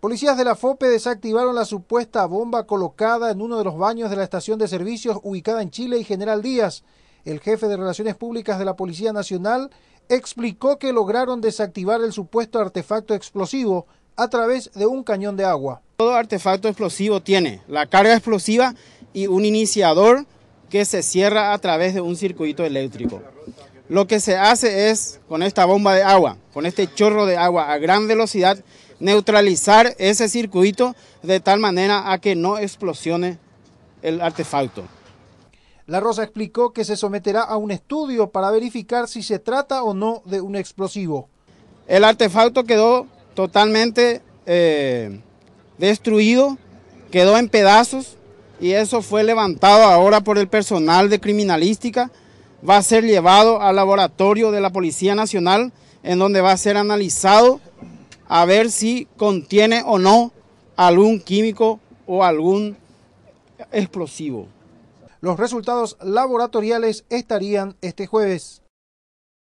Policías de la FOPE desactivaron la supuesta bomba colocada en uno de los baños de la estación de servicios ubicada en Chile y General Díaz. El jefe de Relaciones Públicas de la Policía Nacional explicó que lograron desactivar el supuesto artefacto explosivo a través de un cañón de agua. Todo artefacto explosivo tiene la carga explosiva y un iniciador que se cierra a través de un circuito eléctrico. Lo que se hace es, con esta bomba de agua, con este chorro de agua a gran velocidad, neutralizar ese circuito de tal manera a que no explosione el artefacto. La Rosa explicó que se someterá a un estudio para verificar si se trata o no de un explosivo. El artefacto quedó totalmente eh, destruido, quedó en pedazos y eso fue levantado ahora por el personal de criminalística va a ser llevado al laboratorio de la Policía Nacional, en donde va a ser analizado a ver si contiene o no algún químico o algún explosivo. Los resultados laboratoriales estarían este jueves.